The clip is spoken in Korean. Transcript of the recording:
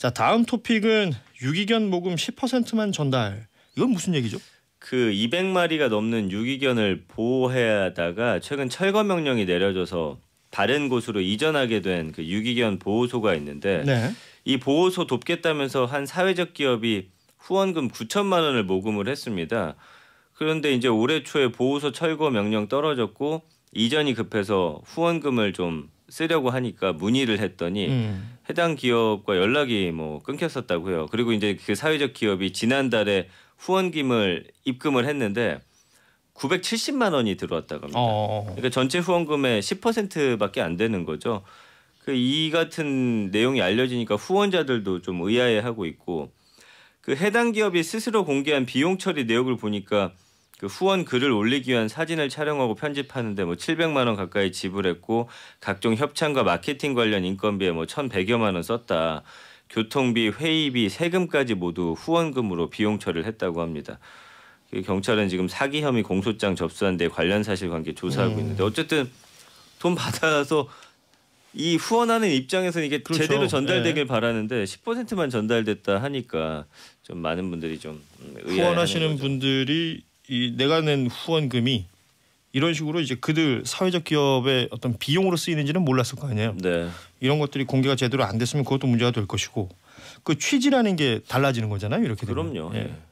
자 다음 토픽은 유기견 모금 10%만 전달. 이건 무슨 얘기죠? 그 200마리가 넘는 유기견을 보호하다가 최근 철거 명령이 내려져서 다른 곳으로 이전하게 된 그 유기견 보호소가 있는데 네. 이 보호소 돕겠다면서 한 사회적 기업이 후원금 9천만 원을 모금을 했습니다. 그런데 이제 올해 초에 보호소 철거 명령 떨어졌고 이전이 급해서 후원금을 좀 쓰려고 하니까 문의를 했더니 음. 해당 기업과 연락이 뭐 끊겼었다고 해요. 그리고 이제 그 사회적 기업이 지난달에 후원금을 입금을 했는데 970만 원이 들어왔다고 합니다. 어, 어, 어 그러니까 전체 후원금의 10%밖에 안 되는 거죠. 그 이 같은 내용이 알려지니까 후원자들도 좀 의아해하고 있고 그 해당 기업이 스스로 공개한 비용 처리 내역을 보니까 그 후원 글을 올리기 위한 사진을 촬영하고 편집하는데 뭐 700만 원 가까이 지불했고 각종 협찬과 마케팅 관련 인건비에 뭐 1,100여만 원 썼다. 교통비, 회의비, 세금까지 모두 후원금으로 비용 처리를 했다고 합니다. 그 경찰은 지금 사기 혐의 공소장 접수한 데 관련 사실관계 조사하고 음. 있는데 어쨌든 돈 받아서 이 후원하는 입장에서는 이게 그렇죠. 제대로 네. 전달되길 예. 바라는데 10%만 전달됐다 하니까 좀 많은 분들이 좀 후원하시는 분들이 이 내가 낸 후원금이 이런 식으로 이제 그들 사회적 기업의 어떤 비용으로 쓰이는지는 몰랐을 거 아니에요. 네. 이런 것들이 공개가 제대로 안 됐으면 그것도 문제가 될 것이고 그 취지라는 게 달라지는 거잖아요. 이렇게 되면. 그럼요. 예. 예.